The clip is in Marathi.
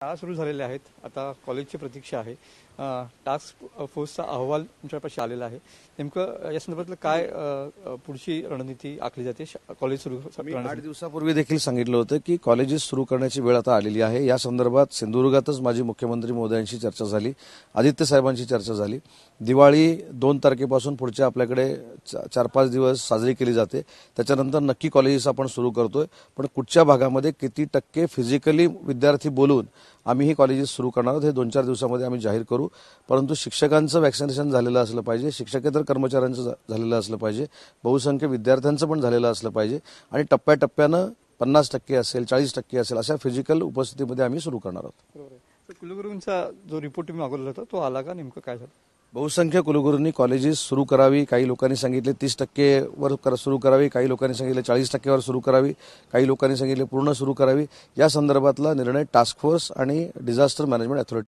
शाळा सुरू झालेल्या आहेत आता कॉलेजची प्रतीक्षा आहे टास्क फोर्सचा अहवाल तुमच्यापाशी आलेला आहे नेमकं या संदर्भातलं काय पुढची रणनीती आखली जाते कॉलेज सुरू आठ दिवसापूर्वी देखील सांगितलं होतं की कॉलेजेस सुरू करण्याची वेळ आता आलेली आहे या संदर्भात सिंधुदुर्गातच माजी मुख्यमंत्री मोदयांशी चर्चा झाली आदित्य साहेबांशी चर्चा झाली दिवाळी दोन तारखेपासून पुढच्या आपल्याकडे चार पाच दिवस साजरी केली जाते त्याच्यानंतर नक्की कॉलेजेस आपण सुरू करतोय पण कुठच्या भागामध्ये किती टक्के फिजिकली विद्यार्थी बोलून आम्ही ही कॉलेजेस सुरू करणार आहोत हे दोन चार दिवसामध्ये आम्ही जाहीर करू परंतु शिक्षकांचं वॅक्सिनेशन झालेलं असलं पाहिजे शिक्षकेतर कर्मचाऱ्यांचं झालेलं असलं पाहिजे बहुसंख्य विद्यार्थ्यांचं पण झालेलं असलं पाहिजे आणि टप्प्याटप्प्यानं पन्नास टक्के असेल चाळीस टक्के असेल अशा फिजिकल उपस्थितीमध्ये आम्ही सुरू करणार आहोत कुलगुरूंचा जो रिपोर्ट तुम्ही मागवला होता तो आला का नेमकं काय झालं बहुसंख्य कुलगुरूंनी कॉलेजेस सुरू करावी काही लोकांनी सांगितले तीस टक्केवर कर सुरू करावी काही लोकांनी सांगितले चाळीस टक्केवर सुरू करावी काही लोकांनी सांगितले पूर्ण सुरू करावी या संदर्भातला निर्णय टास्क फोर्स आणि डिझास्टर मॅनेजमेंट अथॉरिटी